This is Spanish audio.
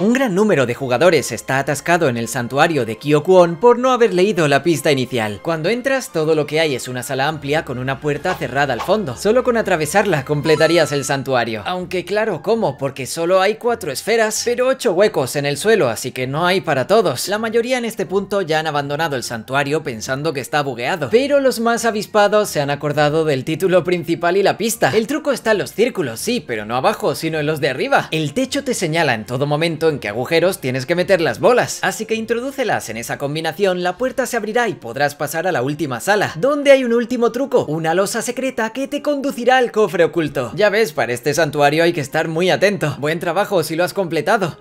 Un gran número de jugadores está atascado en el santuario de Kyokuon por no haber leído la pista inicial. Cuando entras, todo lo que hay es una sala amplia con una puerta cerrada al fondo. Solo con atravesarla completarías el santuario. Aunque claro, ¿cómo? Porque solo hay cuatro esferas, pero ocho huecos en el suelo, así que no hay para todos. La mayoría en este punto ya han abandonado el santuario pensando que está bugueado, pero los más avispados se han acordado del título principal y la pista. El truco está en los círculos, sí, pero no abajo, sino en los de arriba. El techo te señala en todo momento en qué agujeros tienes que meter las bolas. Así que introdúcelas en esa combinación, la puerta se abrirá y podrás pasar a la última sala, donde hay un último truco, una losa secreta que te conducirá al cofre oculto. Ya ves, para este santuario hay que estar muy atento. Buen trabajo si lo has completado.